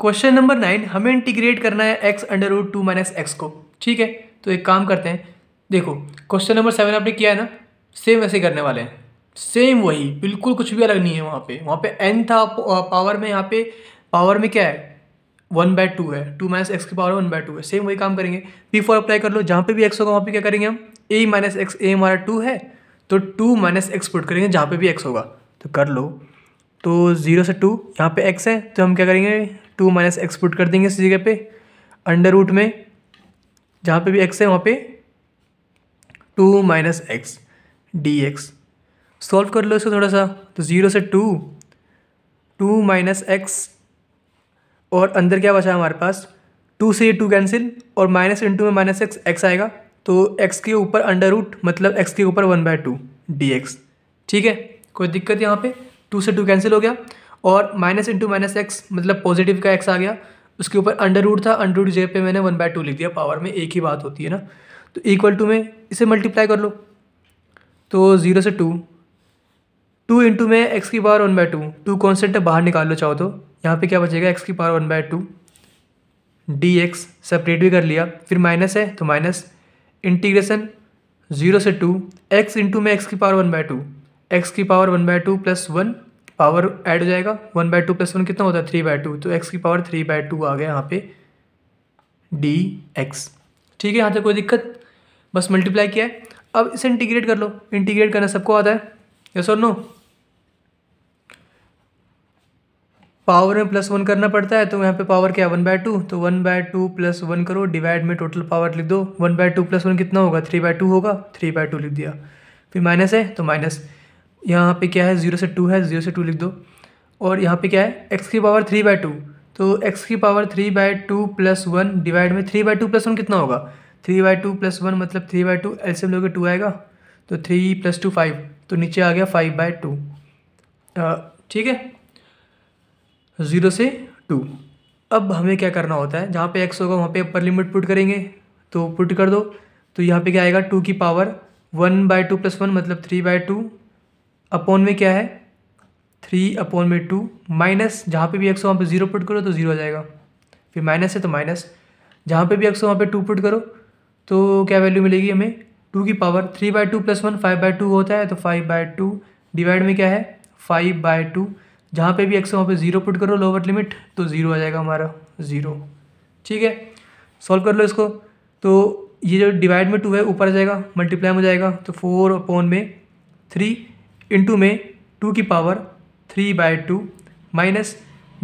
question number nine हमें integrate करना है x under root two minus x को ठीक है तो एक काम करते हैं देखो क्वेश्चन नंबर सेवन आपने किया है ना सेम वैसे करने वाले हैं सेम वही बिल्कुल कुछ भी अलग नहीं है वहाँ पे वहाँ पे एन था पावर में यहाँ पे पावर में क्या है वन बाय टू है टू माइनस एक्स की पावर वन बाय टू है सेम वही काम करेंगे पी फोर अप्लाई कर लो जहाँ पे भी एक्स होगा वहाँ पे क्या करेंगे हम ए माइनस एक्स ए हमारा टू है तो टू माइनस एक्स पुट करेंगे जहाँ पे भी एक्स होगा तो कर लो तो जीरो से टू यहाँ पे एक्स है तो हम क्या करेंगे टू माइनस एक्स पुट कर देंगे इस जगह पे अंडर रूट में जहाँ पे भी एक्स है वहाँ पे two minus x d x solve कर लो इसको थोड़ा सा तो ज़ीरो से टू टू माइनस एक्स और अंदर क्या बचा हमारे पास टू से ये टू कैंसिल और माइनस इंटू में माइनस एक्स एक्स आएगा तो एक्स के ऊपर अंडर रूट मतलब एक्स के ऊपर one by two d x ठीक है कोई दिक्कत यहाँ पे टू से टू कैंसिल हो गया और माइनस इंटू माइनस एक्स मतलब पॉजिटिव का एक्स आ गया उसके ऊपर अंडर रूट था अंडर रूट जे पे मैंने वन बाय टू लिख दिया पावर में एक ही बात होती है ना तो इक्वल टू में इसे मल्टीप्लाई कर लो तो ज़ीरो से टू टू इंटू में एक्स की power one by two two constant बाहर निकाल लो चाहो तो यहाँ पे क्या बचेगा एक्स की power one by two d x separate भी कर लिया फिर माइनस है तो माइनस इंटीग्रेशन ज़ीरो से टू एक्स इंटू में एक्स की power one by two x की power one by two plus one power add हो जाएगा one by two plus one कितना होता है थ्री बाय टू तो एक्स की पावर थ्री बाय टू आ गया यहाँ पे डी एक्स ठीक है यहाँ तक कोई दिक्कत बस मल्टीप्लाई किया है अब इसे इंटीग्रेट कर लो इंटीग्रेट करना सबको आता है यस और नो पावर में प्लस वन करना पड़ता है तो यहाँ पे पावर क्या है वन बाय टू तो one by two plus one करो डिवाइड में टोटल पावर लिख दो one by two plus one कितना होगा थ्री बाय टू होगा थ्री बाय टू लिख दिया फिर माइनस है तो माइनस यहाँ पे क्या है ज़ीरो से टू है ज़ीरो से टू लिख दो और यहाँ पे क्या है एक्स की पावर थ्री बाय टू तो एक्स की power three by two plus one divide में three by two plus one कितना होगा three by two plus one मतलब थ्री बाय टू एल लोगे टू आएगा तो थ्री प्लस टू फाइव तो नीचे आ गया फाइव बाय टू ठीक है ज़ीरो से टू अब हमें क्या करना होता है जहाँ पे एक्स होगा वहाँ पे अपर लिमिट पुट करेंगे तो पुट कर दो तो यहाँ पे क्या आएगा टू की power one by two plus one मतलब थ्री बाय टू अपोन में क्या है थ्री अपोन में टू माइनस जहाँ पे भी एक्स हो वहाँ पे जीरो पुट करो तो जीरो आ जाएगा फिर माइनस है तो माइनस जहाँ पे भी एक्स हो वहाँ पे टू पुट करो तो क्या वैल्यू मिलेगी हमें टू की power three by two plus one five by two होता है तो फाइव बाय टू डिवाइड में क्या है फाइव बाय टू जहाँ पर भी एक्स वहाँ पर जीरो पुट करो लोअर लिमिट तो ज़ीरो आ जाएगा हमारा ज़ीरो ठीक है सॉल्व कर लो इसको तो ये जो डिवाइड में टू है ऊपर आ जाएगा मल्टीप्लाई में जाएगा तो फोर अपॉन में थ्री इंटू में टू की power three by two minus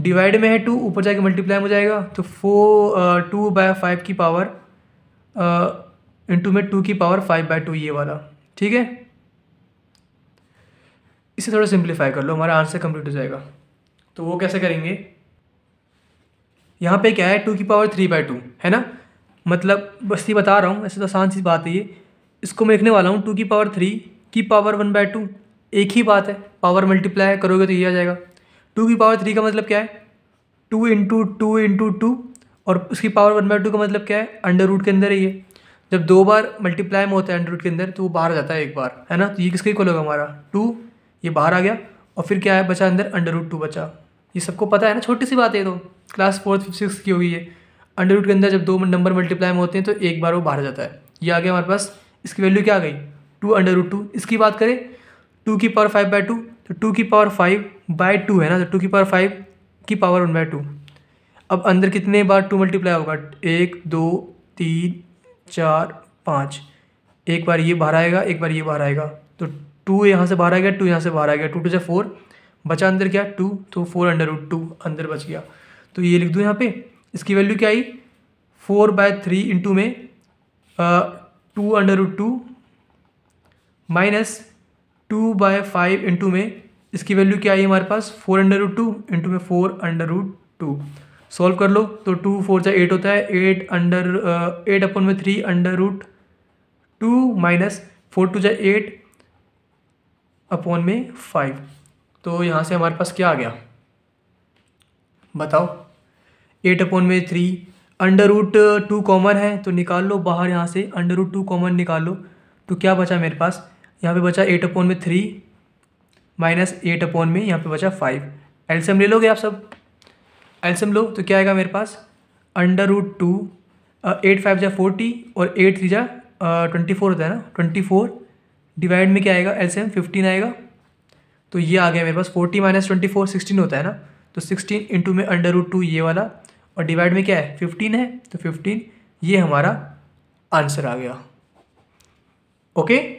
divide में है टू ऊपर जाके मल्टीप्लाई हो जाएगा तो फोर टू बाय फाइव की पावर इंटू uh, में टू की पावर फाइव बाय टू ये वाला ठीक है इसे थोड़ा सिंप्लीफाई कर लो हमारा आंसर कंप्लीट हो जाएगा तो वो कैसे करेंगे यहाँ पे क्या है टू की पावर थ्री बाय टू है ना मतलब बस ये बता रहा हूँ ऐसे तो आसान सी बात है ये इसको मैं लिखने वाला हूँ टू की पावर थ्री की पावर वन बाय टू एक ही बात है पावर मल्टीप्लाई करोगे तो ये आ जाएगा टू की पावर थ्री का मतलब क्या है two into two into two और उसकी पावर वन बाई टू का मतलब क्या है अंडर रूट के अंदर ही है जब दो बार मल्टीप्लाई में होता है अंडर रूट के अंदर तो वो बाहर जाता है एक बार है ना तो ये किसके इक्वल होगा हमारा टू ये बाहर आ गया और फिर क्या है बचा अंदर अंडर रूट टू बचा ये सबको पता है ना छोटी सी बात है तो क्लास फोर्थ फिफ्थ सिक्स की हुई है अंडर रूट के अंदर जब दो नंबर मल्टीप्लाई में होते हैं तो एक बार वो बाहर जाता है ये आ गया हमारे पास इसकी वैल्यू क्या आ गई टू अंडर रूट टू इसकी बात करें टू की पावर फाइव बाई टू तो टू की पावर फाइव बाई टू है ना तो टू की पावर फाइव की पावर वन बाई टू अब अंदर कितने बार टू मल्टीप्लाई होगा एक दो तीन चार पाँच एक बार ये बाहर आएगा एक बार ये बाहर आएगा तो टू यहाँ से बाहर आ गया टू यहाँ से बाहर आएगा टू टू से फोर बचा अंदर क्या टू तो फोर अंडर रूट टू अंदर बच गया तो ये लिख दूँ यहाँ पे इसकी वैल्यू क्या आई फोर बाय थ्री इंटू में two under root two minus two by five into में इसकी वैल्यू क्या आई हमारे पास four under root two into में four under root two solve कर लो तो टू फोर जा एट होता है एट अंडर एट अपन में three under root two minus four two जा एट अपन में फाइव तो यहाँ से हमारे पास क्या आ गया बताओ एट अपन में three under root two common है तो निकाल लो बाहर यहाँ से अंडर रूट टू कॉमन निकाल लो तो क्या बचा मेरे पास यहाँ पे बचा एट अपॉन में थ्री माइनस एट अपॉन में यहाँ पे बचा फाइव एल्सियम ले लोगे आप सब एल्सियम लो तो क्या आएगा मेरे पास under root two eight five जा फोर्टी और एट थ्री जा ट्वेंटी uh, फोर होता है ना ट्वेंटी फोर डिवाइड में क्या आएगा एल्सियम फिफ्टीन आएगा तो ये आ गया मेरे पास forty minus twenty four sixteen होता है ना तो सिक्सटीन इंटू में अंडर रूट टू ये वाला और डिवाइड में क्या है फिफ्टीन है तो फिफ्टीन ये हमारा आंसर आ गया ओके